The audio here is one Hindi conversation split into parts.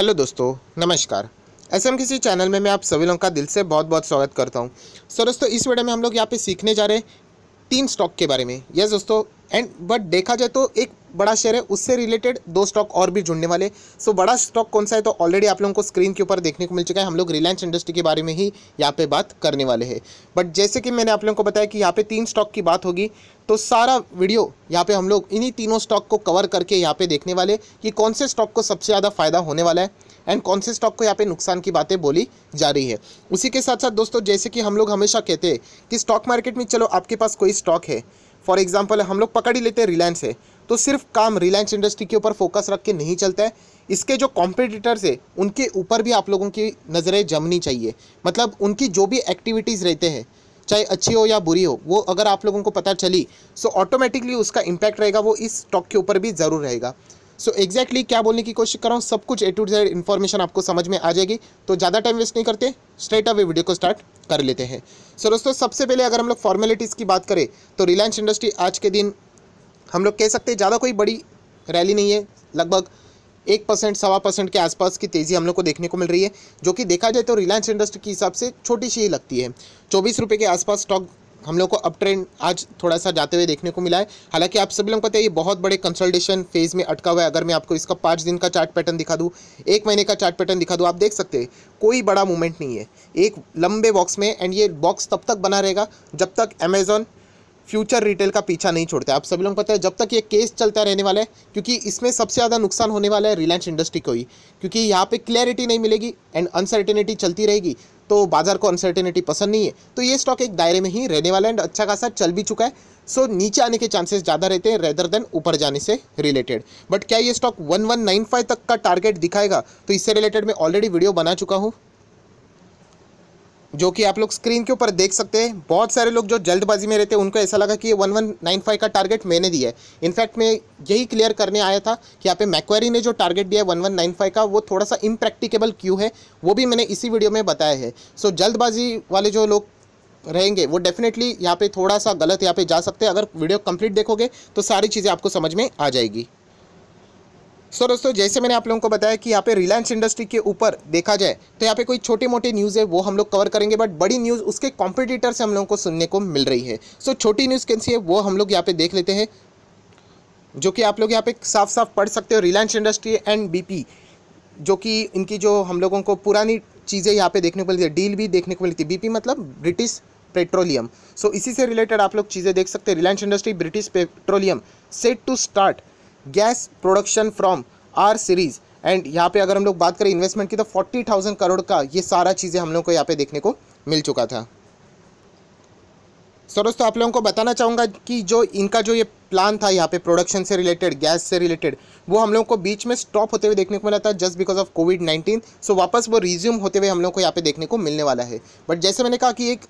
हेलो दोस्तों नमस्कार एस एम किसी चैनल में मैं आप सभी लोगों का दिल से बहुत बहुत स्वागत करता हूँ सो दोस्तों इस वीडियो में हम लोग यहाँ पे सीखने जा रहे हैं तीन स्टॉक के बारे में यस दोस्तों एंड बट देखा जाए तो एक बड़ा शेयर है उससे रिलेटेड दो स्टॉक और भी जुड़ने वाले सो बड़ा स्टॉक कौन सा है तो ऑलरेडी आप लोगों को स्क्रीन के ऊपर देखने को मिल चुका है हम लोग रिलायंस इंडस्ट्री के बारे में ही यहाँ पे बात करने वाले हैं बट जैसे कि मैंने आप लोगों को बताया कि यहाँ पे तीन स्टॉक की बात होगी तो सारा वीडियो यहाँ पे हम लोग इन्हीं तीनों स्टॉक को कवर करके यहाँ पे देखने वाले कि कौन से स्टॉक को सबसे ज़्यादा फायदा होने वाला है एंड कौन से स्टॉक को यहाँ पे नुकसान की बातें बोली जा रही है उसी के साथ साथ दोस्तों जैसे कि हम लोग हमेशा कहते हैं कि स्टॉक मार्केट में चलो आपके पास कोई स्टॉक है फॉर एग्जाम्पल हम लोग पकड़ ही लेते हैं रिलायंस है तो सिर्फ काम रिलायंस इंडस्ट्री के ऊपर फोकस रख के नहीं चलता है इसके जो कॉम्पिटिटर्स है उनके ऊपर भी आप लोगों की नज़रें जमनी चाहिए मतलब उनकी जो भी एक्टिविटीज़ रहते हैं चाहे अच्छी हो या बुरी हो वो अगर आप लोगों को पता चली सो ऑटोमेटिकली उसका इम्पैक्ट रहेगा वो इस स्टॉक के ऊपर भी ज़रूर रहेगा सो so एग्जैक्टली exactly क्या बोलने की कोशिश कर रहा हूँ सब कुछ ए टू जेड इन्फॉर्मेशन आपको समझ में आ जाएगी तो ज़्यादा टाइम वेस्ट नहीं करते स्ट्रेट अवे वीडियो को स्टार्ट कर लेते हैं सो so दोस्तों सबसे पहले अगर हम लोग फॉर्मेलिटीज़ की बात करें तो रिलायंस इंडस्ट्री आज के दिन हम लोग कह सकते हैं ज़्यादा कोई बड़ी रैली नहीं है लगभग एक परसेंट सवा परसेंट के आसपास की तेज़ी हम लोग को देखने को मिल रही है जो कि देखा जाए तो रिलायंस इंडस्ट्री के हिसाब से छोटी सी ही लगती है चौबीस रुपये के आसपास स्टॉक हम लोग को अप ट्रेंड आज थोड़ा सा जाते हुए देखने को मिला है हालांकि आप सभी लोगों को पता है ये बहुत बड़े कंसल्टेशन फेज में अटका हुआ है अगर मैं आपको इसका पाँच दिन का चार्ट पैटर्न दिखा दूँ एक महीने का चार्ट पैटर्न दिखा दूँ आप देख सकते हैं कोई बड़ा मूवमेंट नहीं है एक लंबे बॉक्स में एंड ये बॉक्स तब तक बना रहेगा जब तक अमेजोन फ्यूचर रिटेल का पीछा नहीं छोड़ते आप सभी लोग पता है जब तक ये केस चलता रहने वाला है क्योंकि इसमें सबसे ज़्यादा नुकसान होने वाला है रिलायंस इंडस्ट्री को ही क्योंकि यहाँ पे क्लैरिटी नहीं मिलेगी एंड अनसर्टेनिटी चलती रहेगी तो बाजार को अनसर्टेनिटी पसंद नहीं है तो ये स्टॉक एक दायरे में ही रहने वाला एंड अच्छा खासा चल भी चुका है सो नीचे आने के चांसेस ज़्यादा रहते हैं रेदर देन ऊपर जाने से रिलेटेड बट क्या ये स्टॉक 1195 तक का टारगेट दिखाएगा तो इससे रिलेटेड मैं ऑलरेडी वीडियो बना चुका हूँ जो कि आप लोग स्क्रीन के ऊपर देख सकते हैं बहुत सारे लोग जो जल्दबाजी में रहते हैं उनको ऐसा लगा कि ये वन वन नाइन फाइव का टारगेट मैंने दिया है इनफैक्ट मैं यही क्लियर करने आया था कि यहाँ पे मैक्वेरी ने जो टारगेट दिया है वन वन नाइन फाइव का वो थोड़ा सा इम्प्रैक्टिकेबल क्यों है वो भी मैंने इसी वीडियो में बताया है सो so, जल्दबाजी वाले जो लोग रहेंगे वो डेफिनेटली यहाँ पर थोड़ा सा गलत यहाँ पर जा सकते हैं अगर वीडियो कम्प्लीट देखोगे तो सारी चीज़ें आपको समझ में आ जाएगी सो so, दोस्तों जैसे मैंने आप लोगों को बताया कि यहाँ पे रिलायंस इंडस्ट्री के ऊपर देखा जाए तो यहाँ पे कोई छोटे मोटे न्यूज़ है वो हम लोग कवर करेंगे बट बड़ी न्यूज़ उसके कॉम्पिटिटर से हम लोगों को सुनने को मिल रही है सो so, छोटी न्यूज़ कैसी सी है वो हम लोग यहाँ पे देख लेते हैं जो कि आप लोग यहाँ पे साफ साफ पढ़ सकते हो रिलायंस इंडस्ट्री एंड बी जो कि इनकी जो हम लोगों को पुरानी चीज़ें यहाँ पे देखने को मिलती है डील भी देखने को मिलती है बी मतलब ब्रिटिश पेट्रोलियम सो so, इसी से रिलेटेड आप लोग चीज़ें देख सकते हैं Reliance industry British petroleum set to start gas production from R series and यहाँ पे अगर हम लोग बात करें इन्वेस्टमेंट की तो फोर्टी थाउजेंड करोड़ का ये सारा चीज़ें हम लोग को यहाँ पे देखने को मिल चुका था सर दोस्तों आप लोगों को बताना चाहूँगा कि जो इनका जो ये प्लान था यहाँ पे प्रोडक्शन से रिलेटेड गैस से रिलेटेड वो हम लोगों को बीच में स्टॉप होते हुए देखने को मिला था just because of covid nineteen so वापस वो रिज्यूम होते हुए हम लोग को यहाँ पे देखने को मिलने वाला है बट जैसे मैंने कहा कि एक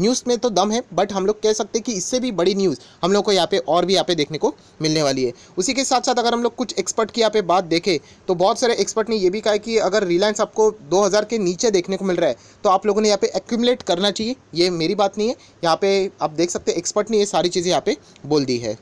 न्यूज़ में तो दम है बट हम लोग कह सकते हैं कि इससे भी बड़ी न्यूज़ हम लोग को यहाँ पे और भी यहाँ पे देखने को मिलने वाली है उसी के साथ साथ अगर हम लोग कुछ एक्सपर्ट की यहाँ पे बात देखें तो बहुत सारे एक्सपर्ट ने ये भी कहा कि अगर रिलायंस आपको 2000 के नीचे देखने को मिल रहा है तो आप लोगों ने यहाँ पे एक्यूमलेट करना चाहिए ये मेरी बात नहीं है यहाँ पे आप देख सकते हैं एक्सपर्ट ने ये सारी चीज़ें यहाँ पे बोल दी है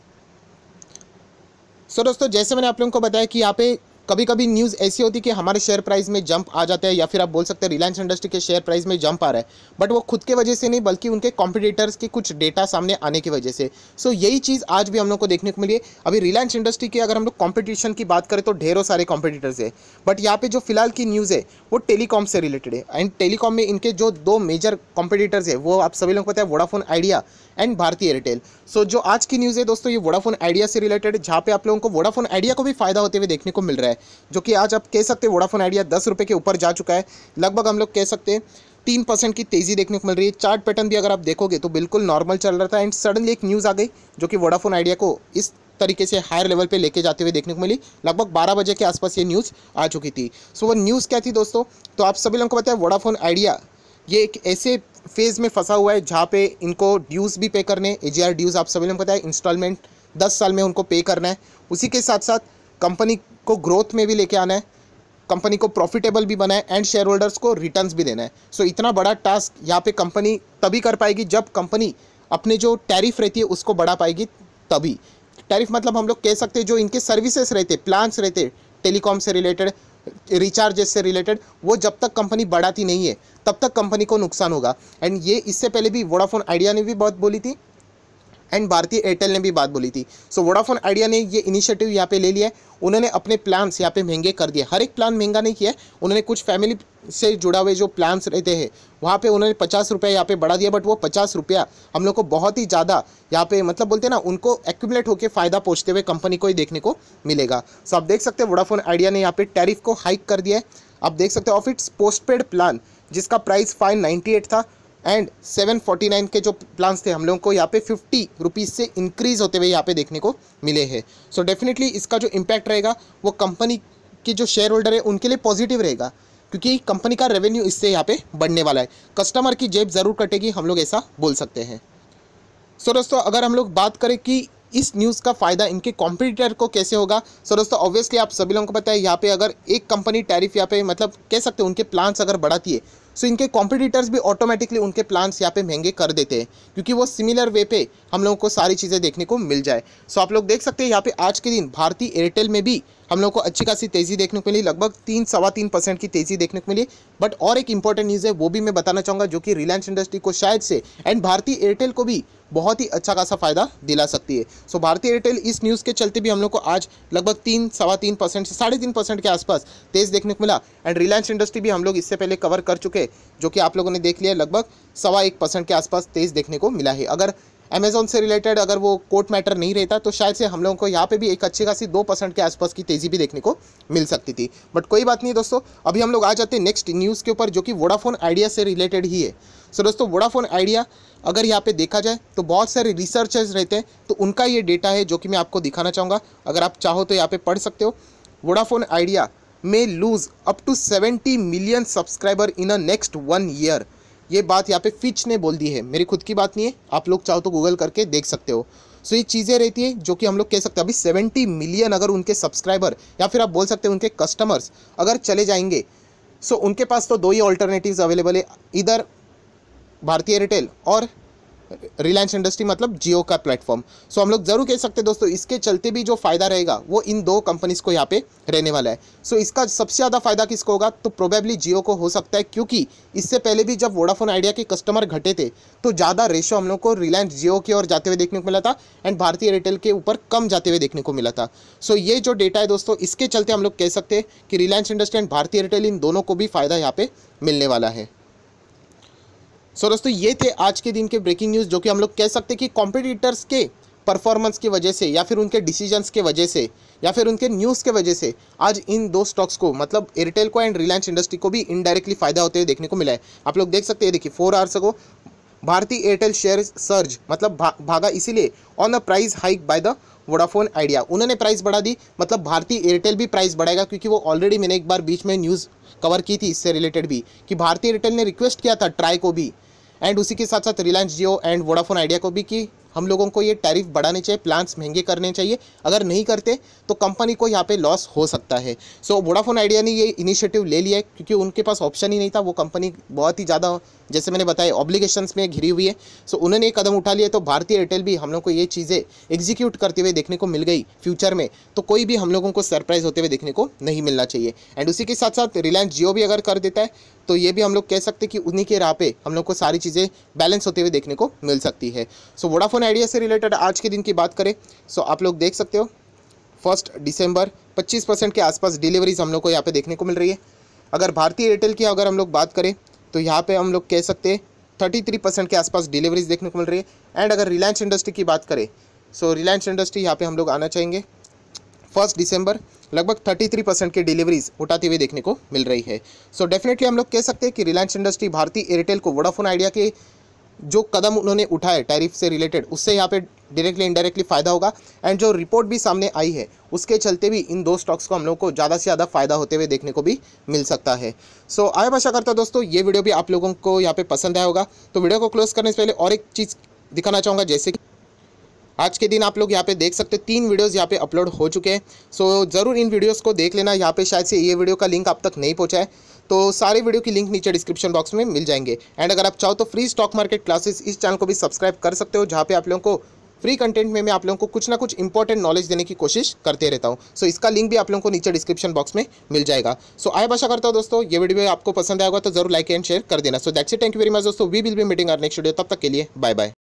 सो so, दोस्तों जैसे मैंने आप लोगों को बताया कि यहाँ पे कभी कभी न्यूज़ ऐसी होती कि हमारे शेयर प्राइस में जंप आ जाता है या फिर आप बोल सकते हैं रिलायंस इंडस्ट्री के शेयर प्राइस में जंप आ रहा है बट वो खुद के वजह से नहीं बल्कि उनके कॉम्पिटिटर्स के कुछ डेटा सामने आने की वजह से सो so, यही चीज़ आज भी हम लोग को देखने को मिली है अभी रिलायंस इंडस्ट्री की अगर हम लोग कॉम्पिटिशन की बात करें तो ढेरों सारे कॉम्पिटिटर्स है बट यहाँ पर जो फिलहाल की न्यूज़ है वो टेलीकॉम से रिलेटेड है एंड टेलीकॉम में इनके जो दो मेजर कॉम्पिटिटर्स है वो आप सभी लोग को पता है Vodafone Idea and Bharti Airtel so जो आज की न्यूज़ है दोस्तों ये वोडाफोन आइडिया से रिलेटेड जहाँ पे आप लोगों को वोडाफोन आइडिया को भी फायदा होते हुए देखने को मिल रहा है है जो कि आज आप कह सकते हैं वोडाफोन आइडिया दस रुपये के ऊपर जा चुका है लगभग हम लोग कह सकते हैं तीन परसेंट की तेज़ी देखने को मिल रही है चार्ट पैटर्न भी अगर आप देखोगे तो बिल्कुल नॉर्मल चल रहा था एंड सडनली एक न्यूज़ आ गई जो कि वोडाफोन आइडिया को इस तरीके से हायर लेवल पे लेके जाते हुए देखने को मिली लगभग 12 बजे के आसपास ये न्यूज़ आ चुकी थी सो so, वो न्यूज़ क्या थी दोस्तों तो आप सभी लोगों को बताया वोडाफोन आइडिया ये एक ऐसे फेज़ में फंसा हुआ है जहाँ पे इनको ड्यूज़ भी पे करने ए ड्यूज़ आप सभी लोगों को बताया इंस्टॉलमेंट दस साल में उनको पे करना है उसी के साथ साथ कंपनी को ग्रोथ में भी लेके आना है कंपनी को प्रॉफिटेबल भी बनाए एंड शेयर होल्डर्स को रिटर्न भी देना है सो so, इतना बड़ा टास्क यहाँ पे कंपनी तभी कर पाएगी जब कंपनी अपने जो टैरिफ रहती है उसको बढ़ा पाएगी तभी टैरिफ मतलब हम लोग कह सकते हैं जो इनके सर्विसेज रहते प्लान्स रहते टेलीकॉम से रिलेटेड रिचार्जेस से रिलेटेड वो जब तक कंपनी बढ़ाती नहीं है तब तक कंपनी को नुकसान होगा एंड ये इससे पहले भी वोडाफोन आइडिया ने भी बहुत बोली थी एंड भारतीय एयरटेल ने भी बात बोली थी सो वोडाफोन आइडिया ने ये इनिशिएटिव यहाँ पे ले लिया है उन्होंने अपने प्लान्स यहाँ पे महंगे कर दिए हर एक प्लान महंगा नहीं किया उन्होंने कुछ फैमिली से जुड़ा हुए जो प्लान्स रहते हैं वहाँ पे उन्होंने पचास रुपया यहाँ पे बढ़ा दिया बट वो पचास रुपया हम लोग को बहुत ही ज़्यादा यहाँ पे मतलब बोलते हैं ना उनको एक्यूमलेट होकर फ़ायदा पहुँचते हुए कंपनी को ही देखने को मिलेगा सो आप देख सकते हैं वोडाफोन आइडिया ने यहाँ पे टैरिफ को हाइक कर दिया है आप देख सकते हो off its post paid plan जिसका प्राइस फाइव था एंड 749 के जो प्लान्स थे हम लोगों को यहाँ पे फिफ्टी रुपीज़ से इंक्रीज़ होते हुए यहाँ पे देखने को मिले हैं सो डेफिनेटली इसका जो इम्पैक्ट रहेगा वो कंपनी के जो शेयर होल्डर है उनके लिए पॉजिटिव रहेगा क्योंकि कंपनी का रेवेन्यू इससे यहाँ पे बढ़ने वाला है कस्टमर की जेब ज़रूर कटेगी हम लोग ऐसा बोल सकते हैं सो so दोस्तों अगर हम लोग बात करें कि इस न्यूज़ का फ़ायदा इनके कॉम्पिटिटर को कैसे होगा सो दोस्तों ऑब्वियसली आप सभी लोगों को पता है यहाँ पे अगर एक कंपनी टैरिफ यहाँ पे मतलब कह सकते हैं उनके प्लान्स अगर बढ़ाती है सो इनके कॉम्पिटिटर्स भी ऑटोमेटिकली उनके प्लान्स यहाँ पे महंगे कर देते हैं क्योंकि वो सिमिलर वे पे हम लोगों को सारी चीज़ें देखने को मिल जाए सो आप लोग देख सकते हैं यहाँ पे आज के दिन भारतीय एयरटेल में भी हम लोग को अच्छी खासी तेज़ी देखने को मिली लगभग तीन सवा तीन परसेंट की तेज़ी देखने को मिली बट और एक इंपॉर्टेंट न्यूज़ है वो भी मैं बताना चाहूँगा जो कि रिलायंस इंडस्ट्री को शायद से एंड भारतीय एयरटेल को भी बहुत ही अच्छा खासा फायदा दिला सकती है सो so, भारतीय एयरटेल इस न्यूज़ के चलते भी हम लोग को आज लगभग तीन सवा तीन परसेंट से साढ़े तीन परसेंट के आसपास तेज देखने को मिला एंड रिलायंस इंडस्ट्री भी हम लोग इससे पहले कवर कर चुके जो कि आप लोगों ने देख लिया लगभग सवा एक परसेंट के आसपास तेज देखने को मिला है अगर अमेजोन से रिलेटेड अगर वो कोर्ट मैटर नहीं रहता तो शायद से हम लोगों को यहाँ पे भी एक अच्छी खासी दो परसेंट के आसपास की तेज़ी भी देखने को मिल सकती थी बट कोई बात नहीं दोस्तों अभी हम लोग आ जाते हैं नेक्स्ट न्यूज़ के ऊपर जो कि वोडाफोन आइडिया से रिलेटेड ही है सो so, दोस्तों वोडाफोन आइडिया अगर यहाँ पे देखा जाए तो बहुत सारे रिसर्चर्स रहते हैं तो उनका ये डेटा है जो कि मैं आपको दिखाना चाहूँगा अगर आप चाहो तो यहाँ पर पढ़ सकते हो वोडाफोन आइडिया में lose up to seventy million subscriber in a next one year ये बात यहाँ पे फिच ने बोल दी है मेरी खुद की बात नहीं है आप लोग चाहो तो गूगल करके देख सकते हो सो ये चीज़ें रहती है जो कि हम लोग कह सकते हैं अभी सेवेंटी मिलियन अगर उनके सब्सक्राइबर या फिर आप बोल सकते हैं उनके कस्टमर्स अगर चले जाएंगे सो उनके पास तो दो ही ऑल्टरनेटिव अवेलेबल है इधर भारतीय एयरटेल और रिलायंस इंडस्ट्री मतलब जियो का प्लेटफॉर्म सो हम लोग जरूर कह सकते हैं दोस्तों इसके चलते भी जो फ़ायदा रहेगा वो इन दो कंपनीज़ को यहाँ पे रहने वाला है सो इसका सबसे ज़्यादा फ़ायदा किसको होगा तो प्रोबेबली जियो को हो सकता है क्योंकि इससे पहले भी जब वोडाफोन आइडिया के कस्टमर घटे थे तो ज़्यादा रेशो हम लोग को रिलायंस जियो की ओर जाते हुए देखने को मिला था एंड भारतीय एयरटेल के ऊपर कम जाते हुए देखने को मिला था सो ये जो डेटा है दोस्तों इसके चलते हम लोग कह सकते हैं कि रिलायंस इंडस्ट्री एंड भारतीय एयरटेल इन दोनों को भी फ़ायदा यहाँ पे मिलने वाला है सो दोस्तों ये थे आज के दिन के ब्रेकिंग न्यूज़ जो कि हम लोग कह सकते हैं कि कॉम्पिटिटर्स के परफॉर्मेंस की वजह से या फिर उनके डिसीजंस के वजह से या फिर उनके न्यूज़ के वजह से आज इन दो स्टॉक्स को मतलब एयरटेल को एंड रिलायंस इंडस्ट्री को भी इनडायरेक्टली फायदा होते हुए देखने को मिला है आप लोग देख सकते हैं देखिए फोर आवर्स को भारतीय एयरटेल शेयर सर्ज मतलब भा, भागा इसीलिए on a price hike by the Vodafone Idea उन्होंने प्राइस बढ़ा दी मतलब भारतीय एयरटेल भी प्राइस बढ़ाएगा क्योंकि वो ऑलरेडी मैंने एक बार बीच में न्यूज़ कवर की थी इससे रिलेटेड भी कि भारतीय एयरटेल ने रिक्वेस्ट किया था ट्राई को भी एंड उसी के साथ साथ Reliance Jio and Vodafone Idea को भी कि हम लोगों को ये टैरिफ बढ़ाने चाहिए प्लान्स महंगे करने चाहिए अगर नहीं करते तो कंपनी को यहाँ पे लॉस हो सकता है सो वोडाफोन आइडिया ने ये इनिशिएटिव ले लिया है क्योंकि उनके पास ऑप्शन ही नहीं था वो कंपनी बहुत ही ज़्यादा जैसे मैंने बताया ऑब्लिगेशंस में घिरी हुई है सो उन्होंने ये कदम उठा लिया तो भारतीय एयरटेल भी हम लोग को ये चीज़ें एग्जीक्यूट करते हुए देखने को मिल गई फ्यूचर में तो कोई भी हम लोगों को सरप्राइज होते हुए देखने को नहीं मिलना चाहिए एंड उसी के साथ साथ रिलायंस जियो भी अगर कर देता है तो ये भी हम लोग कह सकते हैं कि उन्हीं के राह पे हम लोग को सारी चीज़ें बैलेंस होते हुए देखने को मिल सकती है सो वोडाफोन लोन आइडिया से रिलेटेड आज के दिन की बात करें सो आप लोग देख सकते हो फर्स्ट दिसंबर 25 परसेंट के आसपास डिलीवरीज हम लोग को यहाँ पे देखने को मिल रही है अगर भारतीय एयरटेल की अगर हम लोग बात करें तो यहाँ पे हम लोग कह सकते हैं थर्टी थ्री परसेंट के आसपास डिलीवरीज देखने को मिल रही है एंड अगर रिलायंस इंडस्ट्री की बात करें सो रिलायंस इंडस्ट्री यहाँ पे हम लोग आना चाहेंगे फर्स्ट दिसंबर लगभग 33 परसेंट की डिलीवरीज उठाते हुए देखने को मिल रही है सो so डेफिनेटली हम लोग कह सकते हैं कि रिलायंस इंडस्ट्री भारतीय एयरटेल को वोडाफोन आइडिया के जो कदम उन्होंने उठाए टैरिफ से रिलेटेड उससे यहाँ पे डायरेक्टली इनडायरेक्टली फ़ायदा होगा एंड जो रिपोर्ट भी सामने आई है उसके चलते भी इन दो स्टॉक्स को हम लोग को ज़्यादा से ज़्यादा फ़ायदा होते हुए देखने को भी मिल सकता है सो so, आय आशा करता हूँ दोस्तों ये वीडियो भी आप लोगों को यहाँ पे पसंद आया होगा तो वीडियो को क्लोज करने से पहले और एक चीज़ दिखाना चाहूँगा जैसे कि आज के दिन आप लोग यहाँ पे देख सकते हैं तीन वीडियोस यहाँ पे अपलोड हो चुके हैं सो ज़रूर इन वीडियोस को देख लेना यहाँ पे शायद से ये वीडियो का लिंक आप तक नहीं पहुँचा है तो सारे वीडियो की लिंक नीचे डिस्क्रिप्शन बॉक्स में मिल जाएंगे एंड अगर आप चाहो तो फ्री स्टॉक मार्केट क्लासेस इस चैनल को भी सब्सक्राइब कर सकते हो जहाँ पे आप लोगों को फ्री कंटेंट में मैं आप लोगों को कुछ ना कुछ इंपॉर्टेंट नॉलेज देने की कोशिश करते रहता हूँ सो so, इसका लिंक भी आप लोगों को नीचे डिस्क्रिप्शन बॉक्स में मिल जाएगा सो so, आए आशा करता हूँ दोस्तों ये वीडियो आपको पसंद आएगा तो जरूर लाइक एंड शेयर कर देना so that's it thank you very much दोस्तों we will be meeting our next video तब तक के लिए बाय बाय